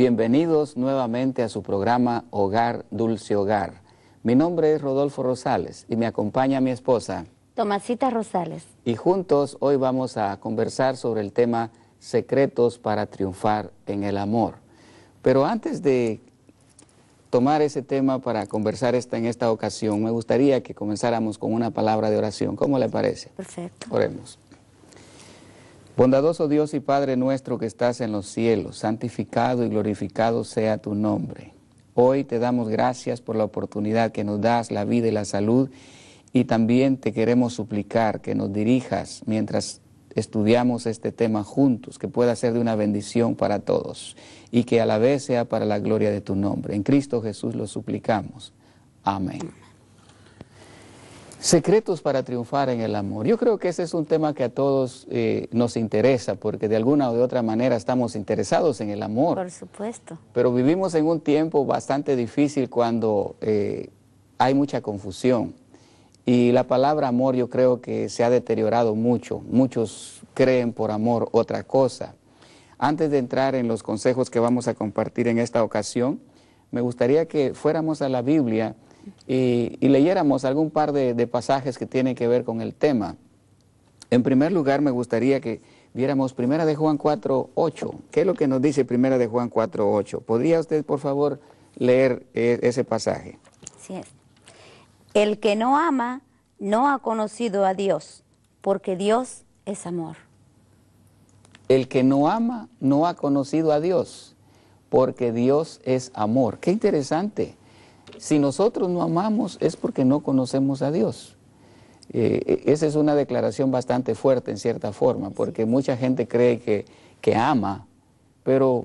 Bienvenidos nuevamente a su programa Hogar Dulce Hogar. Mi nombre es Rodolfo Rosales y me acompaña mi esposa. Tomasita Rosales. Y juntos hoy vamos a conversar sobre el tema secretos para triunfar en el amor. Pero antes de tomar ese tema para conversar en esta ocasión, me gustaría que comenzáramos con una palabra de oración. ¿Cómo le parece? Perfecto. Oremos. Bondadoso Dios y Padre nuestro que estás en los cielos, santificado y glorificado sea tu nombre. Hoy te damos gracias por la oportunidad que nos das, la vida y la salud, y también te queremos suplicar que nos dirijas mientras estudiamos este tema juntos, que pueda ser de una bendición para todos y que a la vez sea para la gloria de tu nombre. En Cristo Jesús lo suplicamos. Amén. Secretos para triunfar en el amor. Yo creo que ese es un tema que a todos eh, nos interesa, porque de alguna o de otra manera estamos interesados en el amor. Por supuesto. Pero vivimos en un tiempo bastante difícil cuando eh, hay mucha confusión. Y la palabra amor yo creo que se ha deteriorado mucho. Muchos creen por amor otra cosa. Antes de entrar en los consejos que vamos a compartir en esta ocasión, me gustaría que fuéramos a la Biblia y, leyéramos algún par de, pasajes que tienen que ver con el tema. En primer lugar, me gustaría que viéramos Primera de Juan 4, 8. ¿Qué es lo que nos dice Primera de Juan 4, 8? ¿Podría usted, por favor, leer e, ese pasaje? Sí El que no ama no ha conocido a Dios, porque Dios es amor. El que no ama no ha conocido a Dios, porque Dios es amor. Qué interesante. Si nosotros no amamos es porque no conocemos a Dios. Eh, e, esa es una declaración bastante fuerte en cierta forma, porque mucha gente cree que, ama, pero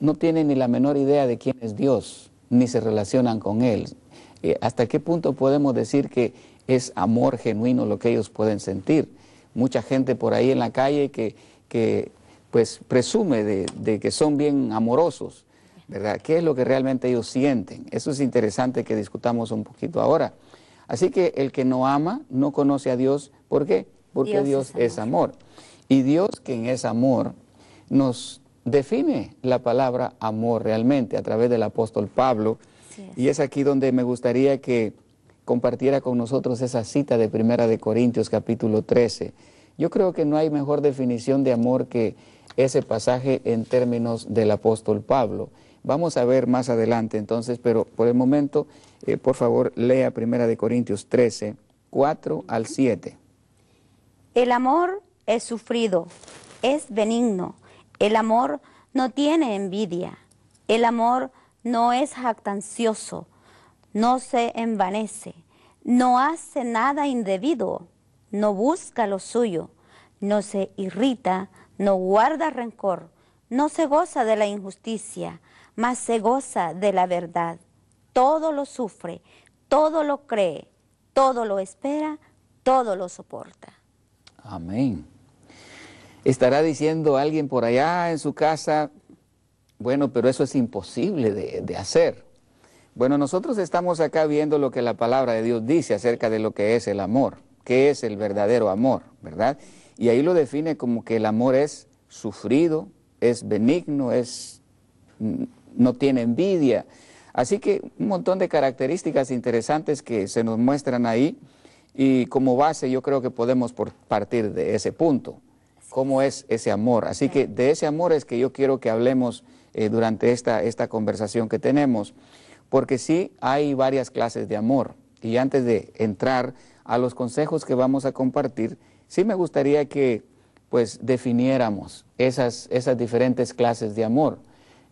no tiene ni la menor idea de quién es Dios, ni se relacionan con Él. Eh, ¿Hasta qué punto podemos decir que es amor genuino lo que ellos pueden sentir? Mucha gente por ahí en la calle que, pues presume de que son bien amorosos, ¿verdad? ¿Qué es lo que realmente ellos sienten? Eso es interesante que discutamos un poquito ahora. Así que el que no ama no conoce a Dios. ¿Por qué? Porque Dios, es, amor. Y Dios, quien es amor, nos define la palabra amor realmente a través del apóstol Pablo. Y es aquí donde me gustaría que compartiera con nosotros esa cita de Primera de Corintios capítulo 13. Yo creo que no hay mejor definición de amor que ese pasaje en términos del apóstol Pablo. Vamos a ver más adelante entonces, pero por el momento, eh, por favor, lea 1 de Corintios 13, 4 al 7. El amor es sufrido, es benigno. El amor no tiene envidia. El amor no es jactancioso, no se envanece, no hace nada indebido, no busca lo suyo, no se irrita, no guarda rencor, no se goza de la injusticia, mas se goza de la verdad. Todo lo sufre, todo lo cree, todo lo espera, todo lo soporta. Amén. Estará diciendo alguien por allá en su casa, bueno, pero eso es imposible de, hacer. Bueno, nosotros estamos acá viendo lo que la palabra de Dios dice acerca de lo que es el amor, que es el verdadero amor, ¿verdad? Y ahí lo define como que el amor es sufrido, es benigno, es mm, no tiene envidia. Así que un montón de características interesantes que se nos muestran ahí y como base yo creo que podemos partir de ese punto, cómo es ese amor. Así que de ese amor es que yo quiero que hablemos eh, durante esta, esta conversación que tenemos, porque sí hay varias clases de amor. Y antes de entrar a los consejos que vamos a compartir, sí me gustaría que pues definiéramos esas, esas diferentes clases de amor.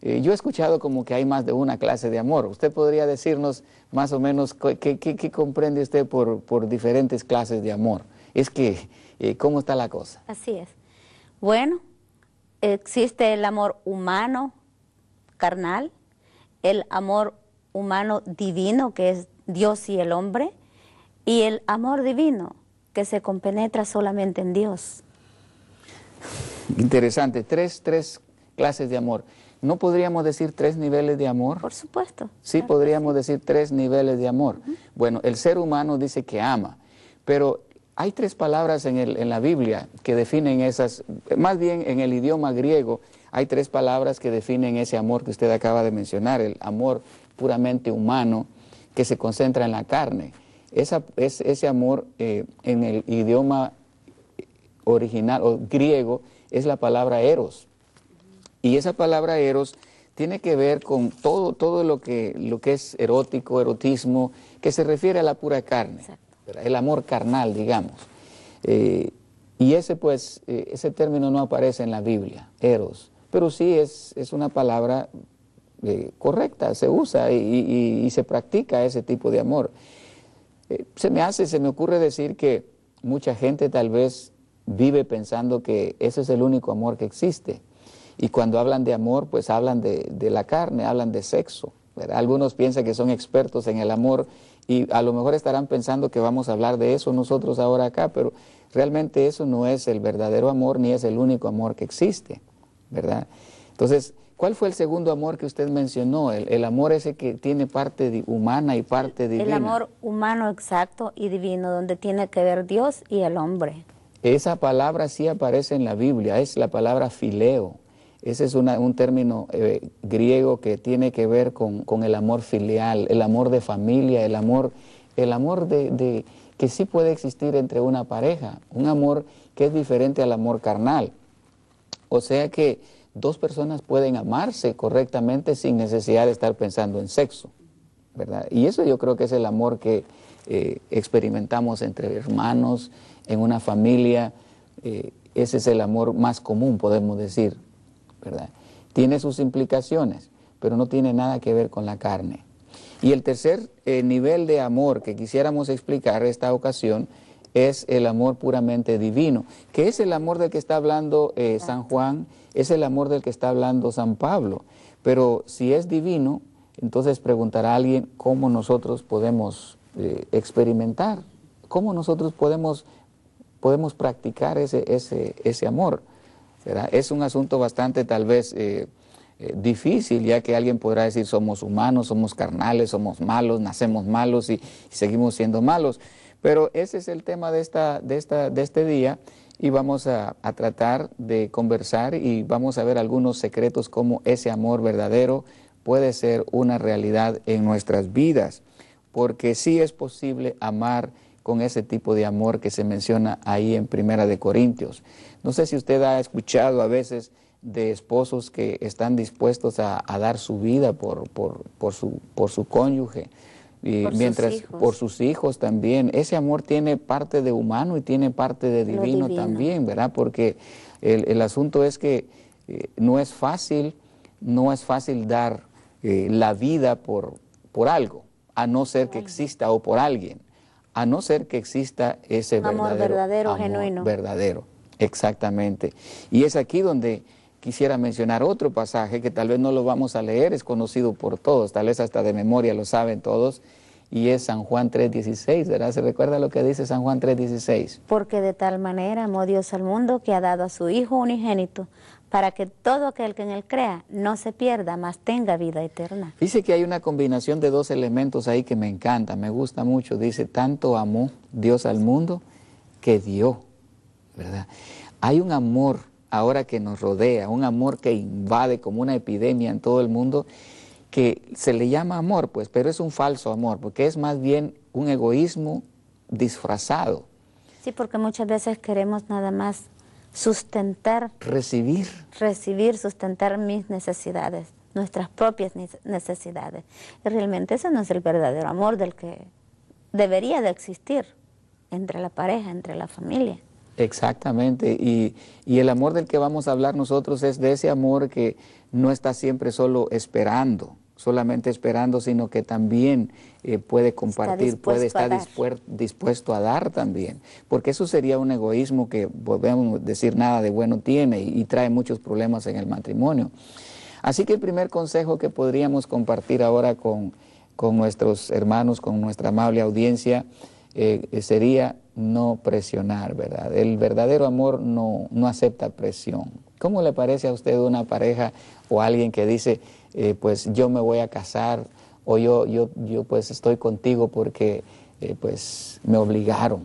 Eh, yo he escuchado como que hay más de una clase de amor. ¿Usted podría decirnos más o menos qué, comprende usted por, diferentes clases de amor? Es que, eh, ¿cómo está la cosa? Así es. Bueno, existe el amor humano, carnal, el amor humano divino, que es Dios y el hombre, y el amor divino, que se compenetra solamente en Dios. Interesante, tres clases de amor. ¿No podríamos decir tres niveles de amor? Por supuesto. Sí, podríamos decir tres niveles de amor. Bueno, el ser humano dice que ama, pero hay tres palabras en, la Biblia que definen esas, más bien en el idioma griego, hay tres palabras que definen ese amor que usted acaba de mencionar, el amor puramente humano que se concentra en la carne. Esa, es, ese amor eh, en el idioma original o griego es la palabra eros y esa palabra eros tiene que ver con todo, todo lo, que, lo que es erótico, erotismo, que se refiere a la pura carne, el amor carnal, digamos. Eh, y ese, pues, eh, ese término no aparece en la Biblia, eros, pero sí es, una palabra eh, correcta, se usa y, y, se practica ese tipo de amor. se me hace, se me ocurre decir que mucha gente tal vez vive pensando que ese es el único amor que existe y cuando hablan de amor, pues hablan de, la carne, hablan de sexo. Algunos piensan que son expertos en el amor y a lo mejor estarán pensando que vamos a hablar de eso nosotros ahora acá, pero realmente eso no es el verdadero amor ni es el único amor que existe, ¿verdad? Entonces, ¿cuál fue el segundo amor que usted mencionó? El, el amor ese que tiene parte humana y parte divina. El amor humano exacto y divino, donde tiene que ver Dios y el hombre. Esa palabra sí aparece en la Biblia, es la palabra fileo. Ese es un término eh, griego que tiene que ver con, el amor filial, el amor de familia, el amor, el amor de, que sí puede existir entre una pareja, un amor que es diferente al amor carnal. O sea que dos personas pueden amarse correctamente sin necesidad de estar pensando en sexo, ¿verdad? Y eso yo creo que es el amor que eh, experimentamos entre hermanos, en una familia. Eh, ese es el amor más común, podemos decir. Tiene sus implicaciones, pero no tiene nada que ver con la carne. Y el tercer eh, nivel de amor que quisiéramos explicar esta ocasión es el amor puramente divino, que es el amor del que está hablando eh, San Juan, es el amor del que está hablando San Pablo. Pero si es divino, entonces preguntará alguien cómo nosotros podemos eh, experimentar, cómo nosotros podemos, practicar ese amor. Es un asunto bastante tal vez eh, eh, difícil, ya que alguien podrá decir somos humanos, somos carnales, somos malos, nacemos malos y, seguimos siendo malos. Pero ese es el tema de, esta, de, esta, de este día y vamos a, a, tratar de conversar y vamos a ver algunos secretos como ese amor verdadero puede ser una realidad en nuestras vidas, porque sí es posible amar con ese tipo de amor que se menciona ahí en Primera de Corintios. No sé si usted ha escuchado a veces de esposos que están dispuestos a, dar su vida por, su, por su cónyuge, y mientras por sus hijos también. Ese amor tiene parte de humano y tiene parte de divino, también, ¿verdad? Porque el, asunto es que eh, no es fácil, no es fácil dar eh, la vida por, por algo, a no ser que exista o por alguien a no ser que exista ese amor verdadero, verdadero genuino. Verdadero, exactamente. Y es aquí donde quisiera mencionar otro pasaje que tal vez no lo vamos a leer, es conocido por todos, tal vez hasta de memoria lo saben todos, y es San Juan 3.16, ¿verdad? ¿Se recuerda lo que dice San Juan 3.16? Porque de tal manera amó Dios al mundo que ha dado a su Hijo unigénito para que todo aquel que en él crea no se pierda, mas tenga vida eterna. Dice que hay una combinación de dos elementos ahí que me encanta, me gusta mucho. Dice, tanto amó Dios al mundo que dio, ¿verdad? Hay un amor ahora que nos rodea, un amor que invade como una epidemia en todo el mundo, que se le llama amor, pues, pero es un falso amor, porque es más bien un egoísmo disfrazado. Sí, porque muchas veces queremos nada más Sustentar. Recibir. Recibir, sustentar mis necesidades, nuestras propias necesidades. Y realmente ese no es el verdadero amor del que debería de existir entre la pareja, entre la familia. Exactamente, y, el amor del que vamos a hablar nosotros es de ese amor que no está siempre solo esperando, solamente esperando, sino que también eh, puede compartir, puede estar dispuesto a dar también, porque eso sería un egoísmo que a decir nada de bueno tiene y, trae muchos problemas en el matrimonio. Así que el primer consejo que podríamos compartir ahora con, nuestros hermanos, con nuestra amable audiencia, eh, sería no presionar, ¿verdad? El verdadero amor no, no acepta presión. ¿Cómo le parece a usted una pareja o alguien que dice, eh, pues yo me voy a casar o yo, yo, pues estoy contigo porque eh, pues me obligaron.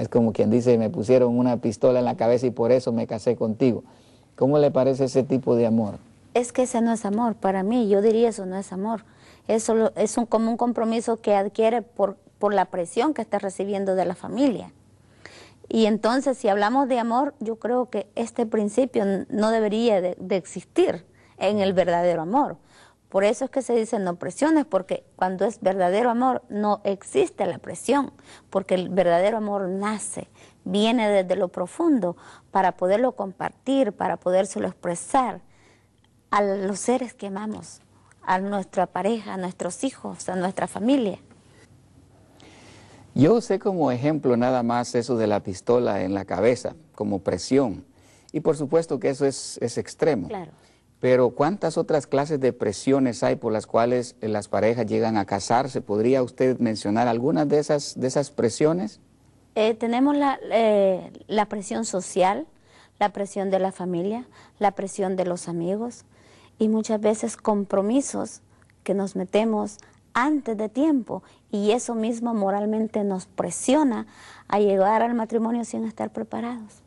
Es como quien dice, me pusieron una pistola en la cabeza y por eso me casé contigo. ¿Cómo le parece ese tipo de amor? Es que ese no es amor, para mí yo diría eso no es amor. Eso es un, como un compromiso que adquiere por, la presión que está recibiendo de la familia. Y entonces, si hablamos de amor, yo creo que este principio no debería de existir en el verdadero amor. Por eso es que se dice no presiones, porque cuando es verdadero amor no existe la presión, porque el verdadero amor nace, viene desde lo profundo para poderlo compartir, para podérselo expresar a los seres que amamos, a nuestra pareja, a nuestros hijos, a nuestra familia. Yo sé como ejemplo nada más eso de la pistola en la cabeza, como presión. Y por supuesto que eso es, es extremo. Claro. Pero ¿cuántas otras clases de presiones hay por las cuales eh, las parejas llegan a casarse? ¿Podría usted mencionar algunas de esas, de esas presiones? Eh, tenemos eh, la, presión social, la presión de la familia, la presión de los amigos y muchas veces compromisos que nos metemos antes de tiempo y eso mismo moralmente nos presiona a llegar al matrimonio sin estar preparados.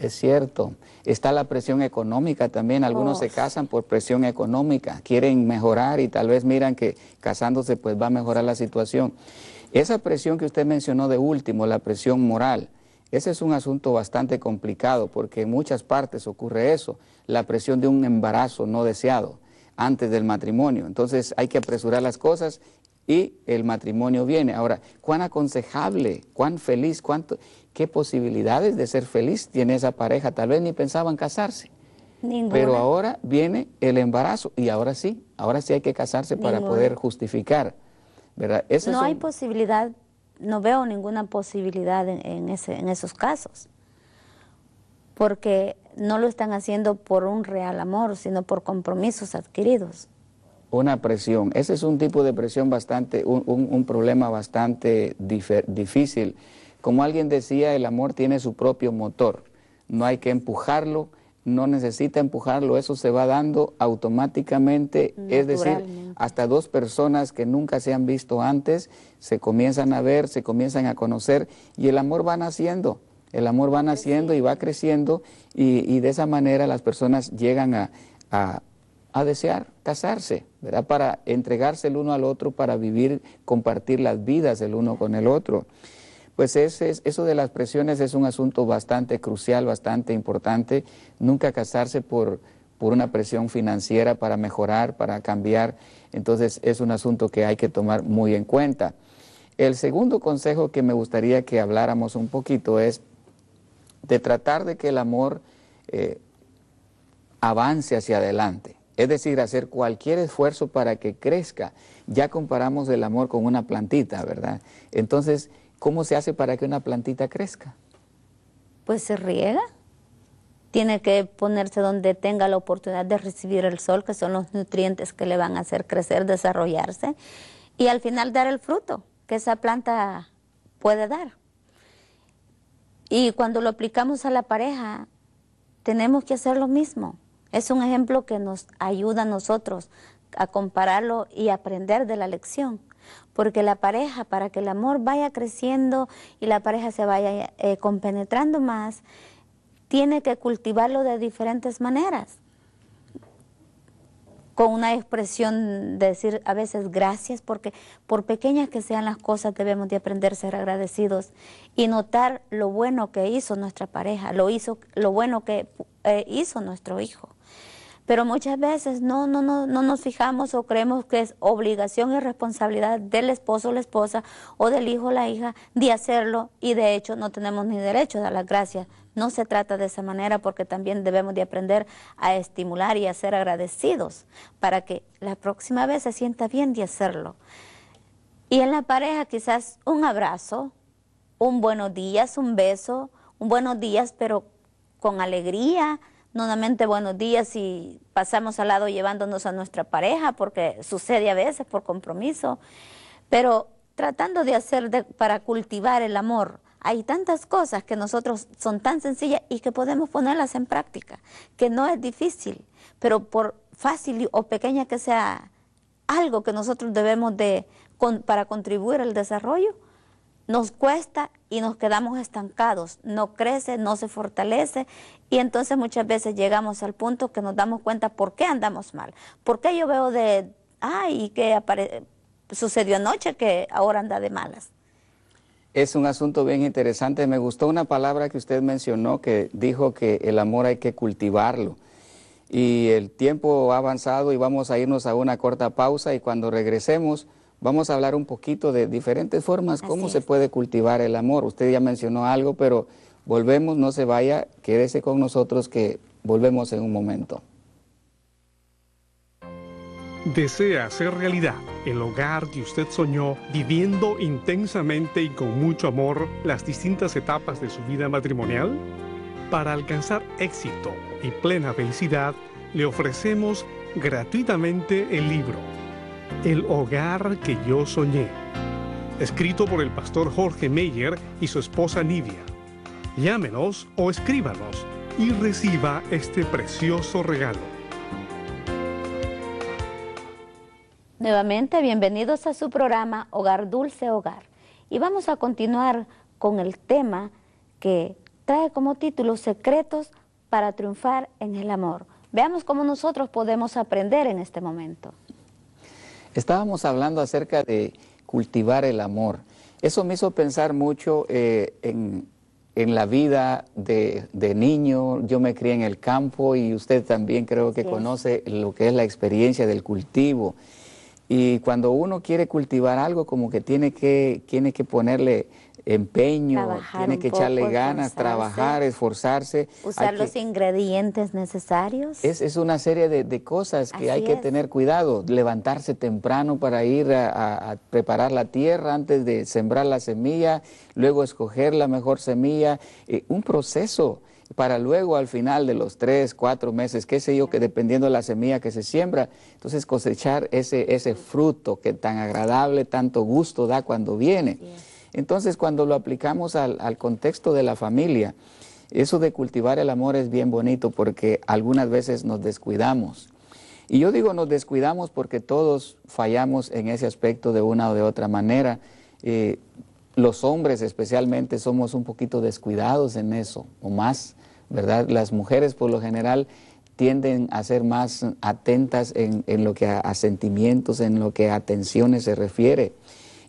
Es cierto. Está la presión económica también. Algunos se oh. casan por presión económica. Quieren mejorar y tal vez miran que casándose pues va a mejorar la situación. Esa presión que usted mencionó de último, la presión moral, ese es un asunto bastante complicado porque en muchas partes ocurre eso, la presión de un embarazo no deseado antes del matrimonio. Entonces hay que apresurar las cosas y el matrimonio viene. Ahora, cuán aconsejable, cuán feliz, cuánto qué posibilidades de ser feliz tiene esa pareja. Tal vez ni pensaban casarse. Ninguna. Pero ahora viene el embarazo y ahora sí, ahora sí hay que casarse para poder justificar. ¿verdad? no hay posibilidad, no veo ninguna posibilidad en, esos casos. Porque no lo están haciendo por un real amor, sino por compromisos adquiridos una presión. Ese es un tipo de presión bastante, un problema bastante difícil como alguien decía, el amor tiene su propio motor, no hay que empujarlo, no necesita empujarlo, eso se va dando automáticamente, es decir, hasta dos personas que nunca se han visto antes se comienzan a ver, se comienzan a conocer y el amor va naciendo, el amor va naciendo y va creciendo y, de esa manera las personas llegan a, a, desear casarse, ¿verdad? Para entregarse el uno al otro, para vivir, compartir las vidas el uno con el otro pues eso de las presiones es un asunto bastante crucial, bastante importante. Nunca casarse por, por una presión financiera para mejorar, para cambiar. Entonces es un asunto que hay que tomar muy en cuenta. El segundo consejo que me gustaría que habláramos un poquito es de tratar de que el amor eh, avance hacia adelante. Es decir, hacer cualquier esfuerzo para que crezca. Ya comparamos el amor con una plantita, ¿verdad? Entonces, ¿Cómo se hace para que una plantita crezca? Pues se riega. Tiene que ponerse donde tenga la oportunidad de recibir el sol, que son los nutrientes que le van a hacer crecer, desarrollarse, y al final dar el fruto que esa planta puede dar. Y cuando lo aplicamos a la pareja, tenemos que hacer lo mismo. Es un ejemplo que nos ayuda a nosotros a compararlo y aprender de la lección porque la pareja, para que el amor vaya creciendo y la pareja se vaya eh, compenetrando más, tiene que cultivarlo de diferentes maneras. Con una expresión de decir a veces gracias, porque por pequeñas que sean las cosas debemos de aprender a ser agradecidos y notar lo bueno que hizo nuestra pareja, lo, hizo, lo bueno que eh, hizo nuestro hijo pero muchas veces no, no, no, no nos fijamos o creemos que es obligación y responsabilidad del esposo o la esposa o del hijo o la hija de hacerlo y de hecho no tenemos ni derecho a dar las gracias. No se trata de esa manera porque también debemos de aprender a estimular y a ser agradecidos para que la próxima vez se sienta bien de hacerlo. Y en la pareja quizás un abrazo, un buenos días, un beso, un buenos días, pero con alegría, nuevamente buenos días y pasamos al lado llevándonos a nuestra pareja, porque sucede a veces por compromiso, pero tratando de hacer para cultivar el amor. Hay tantas cosas que nosotros son tan sencillas y que podemos ponerlas en práctica, que no es difícil, pero por fácil o pequeña que sea algo que nosotros debemos de, para contribuir al desarrollo, nos cuesta y nos quedamos estancados, no crece, no se fortalece y entonces muchas veces llegamos al punto que nos damos cuenta por qué andamos mal, por qué yo veo de, ay, qué sucedió anoche que ahora anda de malas. Es un asunto bien interesante, me gustó una palabra que usted mencionó que dijo que el amor hay que cultivarlo. Y el tiempo ha avanzado y vamos a irnos a una corta pausa y cuando regresemos vamos a hablar un poquito de diferentes formas, cómo se puede cultivar el amor. Usted ya mencionó algo, pero volvemos, no se vaya, quédese con nosotros que volvemos en un momento. Desea hacer realidad el hogar que usted soñó, viviendo intensamente y con mucho amor las distintas etapas de su vida matrimonial? Para alcanzar éxito y plena felicidad, le ofrecemos gratuitamente el libro el hogar que yo soñé, escrito por el pastor Jorge Meyer y su esposa Nivia. Llámenos o escríbanos y reciba este precioso regalo. Nuevamente, bienvenidos a su programa Hogar Dulce Hogar. Y vamos a continuar con el tema que trae como título Secretos para triunfar en el amor. Veamos cómo nosotros podemos aprender en este momento. Estábamos hablando acerca de cultivar el amor. Eso me hizo pensar mucho eh, en, la vida de, niño. Yo me crié en el campo y usted también creo que conoce lo que es la experiencia del cultivo. Y cuando uno quiere cultivar algo, como que tiene que, tiene que ponerle empeño, tiene que echarle ganas, trabajar, esforzarse. Usar los ingredientes necesarios. Es, es, una serie de, cosas que hay que tener cuidado, levantarse temprano para ir a, preparar la tierra antes de sembrar la semilla, luego escoger la mejor semilla, eh, un proceso para luego al final de los tres, cuatro meses, qué sé yo, que dependiendo de la semilla que se siembra, entonces cosechar ese, ese fruto que tan agradable, tanto gusto da cuando viene. Entonces, cuando lo aplicamos al, contexto de la familia, eso de cultivar el amor es bien bonito porque algunas veces nos descuidamos. Y yo digo nos descuidamos porque todos fallamos en ese aspecto de una o de otra manera. Eh, los hombres especialmente somos un poquito descuidados en eso, o más, ¿verdad? Las mujeres por lo general tienden a ser más atentas en, lo que a, sentimientos, en lo que a atenciones se refiere.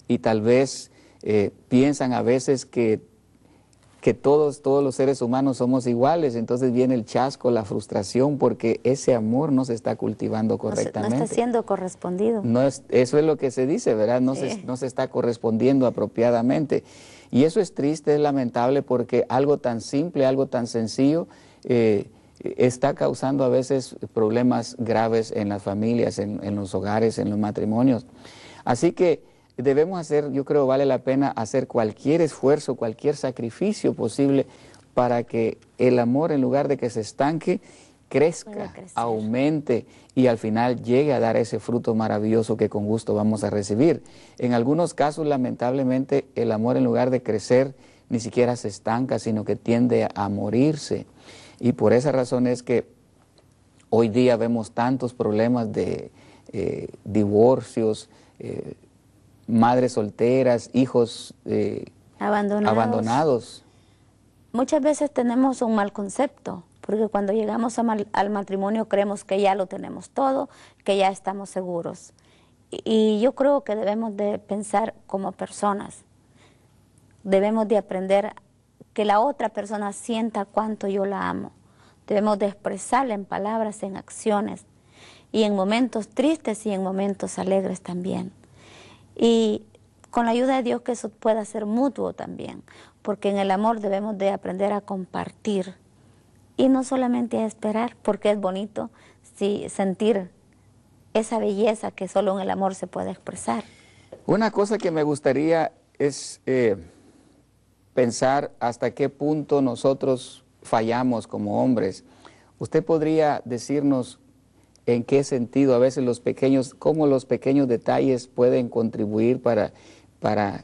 Y tal vez eh, piensan a veces que, que todos, todos los seres humanos somos iguales, entonces viene el chasco, la frustración, porque ese amor no se está cultivando correctamente. No, está siendo correspondido. No es, eso es lo que se dice, ¿verdad? No, se, no se está correspondiendo apropiadamente. Y eso es triste, es lamentable, porque algo tan simple, algo tan sencillo, eh, está causando a veces problemas graves en las familias, en, en, los hogares, en los matrimonios. Así que debemos hacer, yo creo, vale la pena hacer cualquier esfuerzo, cualquier sacrificio posible para que el amor, en lugar de que se estanque, crezca, aumente y al final llegue a dar ese fruto maravilloso que con gusto vamos a recibir. En algunos casos, lamentablemente, el amor, en lugar de crecer, ni siquiera se estanca, sino que tiende a morirse. Y por esa razón es que hoy día vemos tantos problemas de eh, divorcios, eh, madres solteras, hijos eh, abandonados. Muchas veces tenemos un mal concepto, porque cuando llegamos al matrimonio creemos que ya lo tenemos todo, que ya estamos seguros. Y, yo creo que debemos de pensar como personas, debemos de aprender que la otra persona sienta cuánto yo la amo. Debemos de expresarla en palabras, en acciones, y en momentos tristes y en momentos alegres también y con la ayuda de Dios que eso pueda ser mutuo también, porque en el amor debemos de aprender a compartir y no solamente a esperar, porque es bonito sentir esa belleza que solo en el amor se puede expresar. Una cosa que me gustaría es eh, pensar hasta qué punto nosotros fallamos como hombres. ¿Usted podría decirnos en qué sentido a veces los pequeños, cómo los pequeños detalles pueden contribuir para, para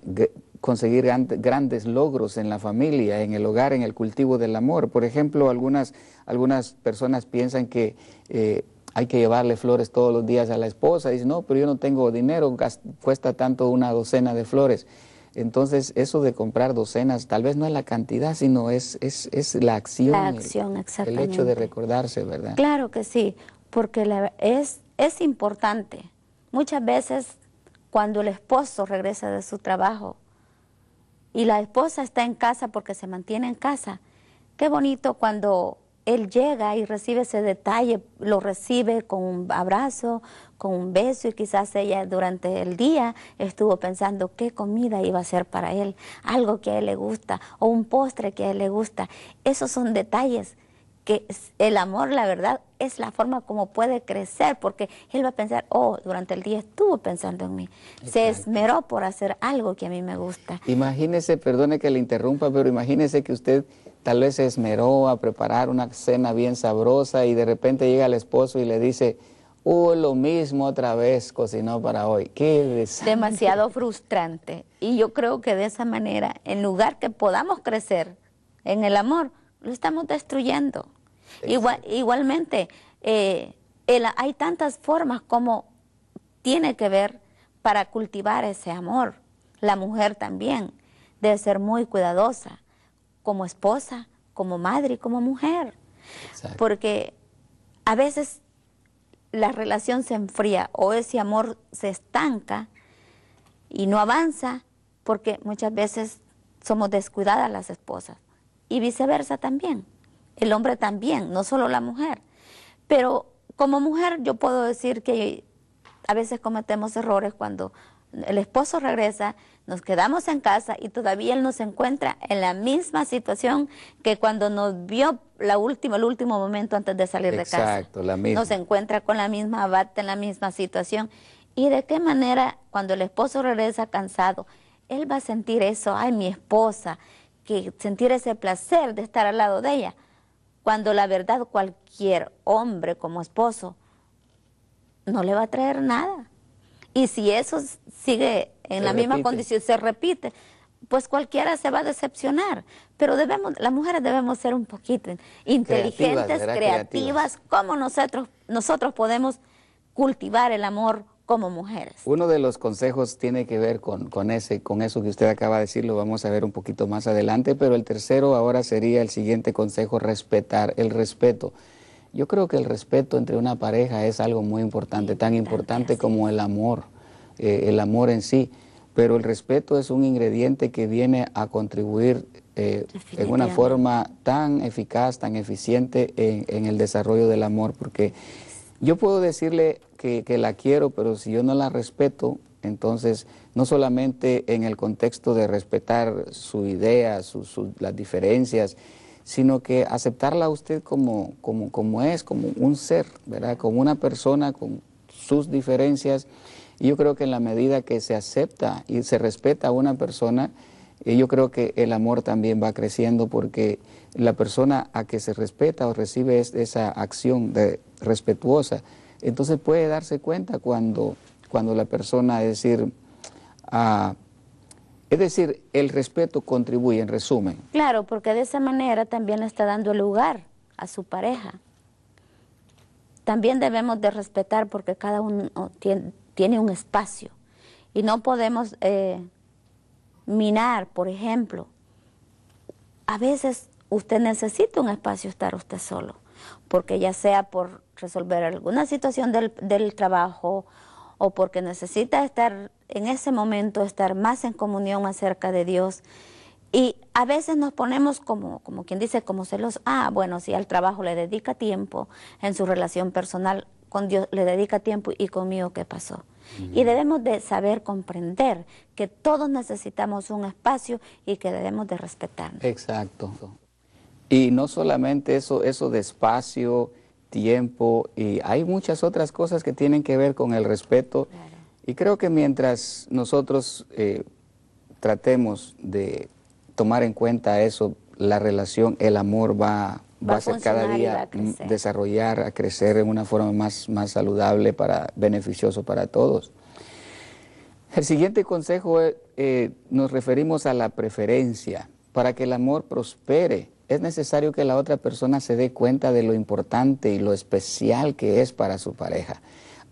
conseguir grandes logros en la familia, en el hogar, en el cultivo del amor. Por ejemplo, algunas, algunas personas piensan que eh, hay que llevarle flores todos los días a la esposa. Dicen, no, pero yo no tengo dinero, cuesta tanto una docena de flores. Entonces, eso de comprar docenas, tal vez no es la cantidad, sino es, es la acción. La acción, exactamente. El hecho de recordarse, ¿verdad? Claro que sí porque la, es, es importante. Muchas veces cuando el esposo regresa de su trabajo y la esposa está en casa porque se mantiene en casa, qué bonito cuando él llega y recibe ese detalle, lo recibe con un abrazo, con un beso y quizás ella durante el día estuvo pensando qué comida iba a ser para él, algo que a él le gusta o un postre que a él le gusta. Esos son detalles que el amor, la verdad, es la forma como puede crecer, porque él va a pensar, oh, durante el día estuvo pensando en mí, se esmeró por hacer algo que a mí me gusta. Imagínese, perdone que le interrumpa, pero imagínese que usted tal vez se esmeró a preparar una cena bien sabrosa y de repente llega el esposo y le dice, oh, lo mismo otra vez cocinó para hoy. Qué desastre. Demasiado frustrante. Y yo creo que de esa manera, en lugar que podamos crecer en el amor, lo estamos destruyendo igualmente, eh, hay tantas formas como tiene que ver para cultivar ese amor. La mujer también debe ser muy cuidadosa como esposa, como madre y como mujer. Porque a veces la relación se enfría o ese amor se estanca y no avanza porque muchas veces somos descuidadas las esposas y viceversa también el hombre también, no solo la mujer. Pero como mujer yo puedo decir que a veces cometemos errores cuando el esposo regresa, nos quedamos en casa y todavía él nos encuentra en la misma situación que cuando nos vio la última, el último momento antes de salir de casa. Exacto, la misma. Nos encuentra con la misma abate, en la misma situación. ¿Y de qué manera cuando el esposo regresa cansado, él va a sentir eso, ay, mi esposa, que sentir ese placer de estar al lado de ella? cuando la verdad cualquier hombre como esposo no le va a traer nada. Y si eso sigue en la misma condición, se repite, pues cualquiera se va a decepcionar. Pero debemos, las mujeres debemos ser un poquito inteligentes, creativas, como nosotros, nosotros podemos cultivar el amor como mujeres. Uno de los consejos tiene que ver con, con, ese, con eso que usted acaba de decir, lo vamos a ver un poquito más adelante, pero el tercero ahora sería el siguiente consejo, respetar el respeto. Yo creo que el respeto entre una pareja es algo muy importante, tan importante como el amor, eh, el amor en sí, pero el respeto es un ingrediente que viene a contribuir eh, en una forma tan eficaz, tan eficiente en, en, el desarrollo del amor, porque yo puedo decirle que, la quiero, pero si yo no la respeto, entonces no solamente en el contexto de respetar su idea, las diferencias, sino que aceptarla a usted como, como, como es, como un ser, ¿verdad? como una persona con sus diferencias. Y yo creo que en la medida que se acepta y se respeta a una persona, eh, yo creo que el amor también va creciendo porque la persona a que se respeta o recibe esa acción de, respetuosa. Entonces puede darse cuenta cuando, cuando la persona, es decir, ah, es decir, el respeto contribuye, en resumen. Claro, porque de esa manera también está dando lugar a su pareja. También debemos de respetar porque cada uno tiene, tiene un espacio y no podemos eh, minar, por ejemplo. A veces usted necesita un espacio estar usted solo, porque ya sea por resolver alguna situación del, del trabajo o porque necesita estar en ese momento, estar más en comunión, acerca de Dios. Y a veces nos ponemos como, como quien dice, como celos, ah, bueno, si al trabajo le dedica tiempo, en su relación personal con Dios le dedica tiempo y conmigo qué pasó. Y debemos de saber comprender que todos necesitamos un espacio y que debemos de respetarnos. Exacto. Y no solamente eso, eso de espacio, tiempo, y hay muchas otras cosas que tienen que ver con el respeto. Y creo que mientras nosotros eh, tratemos de tomar en cuenta eso, la relación, el amor va, va, a ser cada día desarrollar, a crecer en una forma más, más saludable, para, beneficioso para todos. El siguiente consejo eh, eh nos referimos a la preferencia. Para que el amor prospere, es necesario que la otra persona se dé cuenta de lo importante y lo especial que es para su pareja.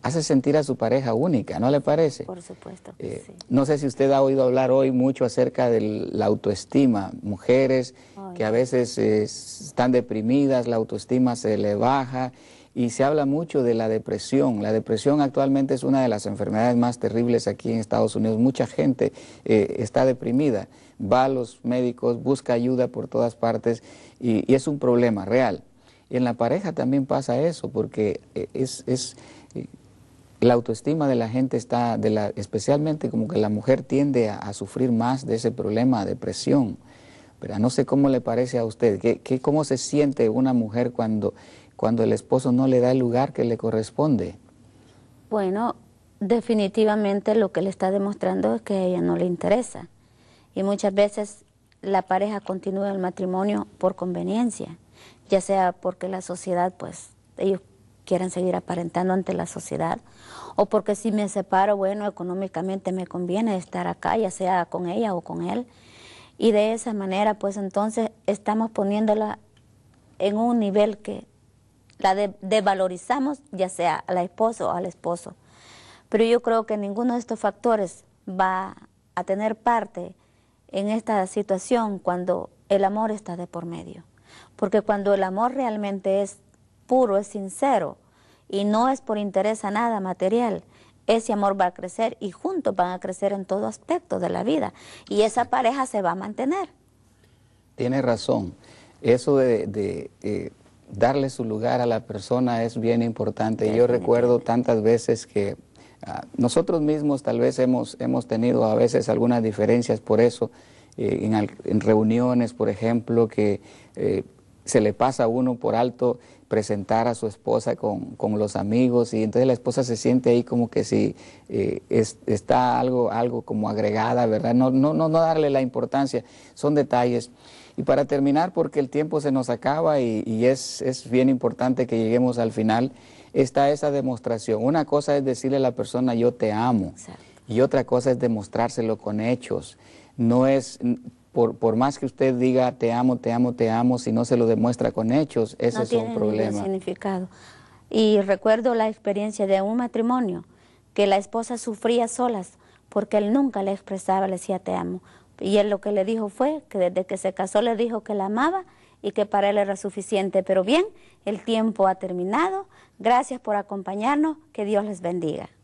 Hace sentir a su pareja única, ¿no le parece? Por supuesto. Eh, no sé si usted ha oído hablar hoy mucho acerca de la autoestima. Mujeres que a veces eh, están deprimidas, la autoestima se le baja y se habla mucho de la depresión. La depresión actualmente es una de las enfermedades más terribles aquí en Estados Unidos. Mucha gente eh, está deprimida va a los médicos, busca ayuda por todas partes y, es un problema real. Y en la pareja también pasa eso, porque eh, es, es eh, la autoestima de la gente está, de la, especialmente como que la mujer tiende a, sufrir más de ese problema, depresión. Pero no sé cómo le parece a usted, ¿Qué, cómo se siente una mujer cuando, cuando el esposo no le da el lugar que le corresponde. Bueno, definitivamente lo que le está demostrando es que a ella no le interesa y muchas veces la pareja continúa el matrimonio por conveniencia, ya sea porque la sociedad, pues ellos quieren seguir aparentando ante la sociedad, o porque si me separo, bueno, económicamente me conviene estar acá, ya sea con ella o con él, y de esa manera, pues entonces estamos poniéndola en un nivel que la devalorizamos ya sea a la esposa o al esposo. Pero yo creo que ninguno de estos factores va a tener parte en esta situación cuando el amor está de por medio. Porque cuando el amor realmente es puro, es sincero y no es por interés a nada material, ese amor va a crecer y juntos van a crecer en todo aspecto de la vida y esa pareja se va a mantener. Tiene razón. Eso de, eh, darle su lugar a la persona es bien importante. Yo recuerdo tantas veces que Ah, nosotros mismos tal vez hemos, tenido a veces algunas diferencias por eso, eh, en, reuniones, por ejemplo, que eh, se le pasa a uno por alto presentar a su esposa con, los amigos y entonces la esposa se siente ahí como que si eh, está algo, algo como agregada, ¿verdad? No, no, no, no darle la importancia, son detalles. Y para terminar, porque el tiempo se nos acaba y, es, es bien importante que lleguemos al final, está esa demostración. Una cosa es decirle a la persona yo te amo y otra cosa es demostrárselo con hechos. No es por, más que usted diga te amo, te amo, te amo, si no se lo demuestra con hechos, ese es un problema. significado. Y recuerdo la experiencia de un matrimonio que la esposa sufría solas porque él nunca le expresaba, le decía te amo. Y él lo que le dijo fue que desde que se casó le dijo que la amaba y que para él era suficiente. Pero bien, el tiempo ha terminado. Gracias por acompañarnos. Que Dios les bendiga.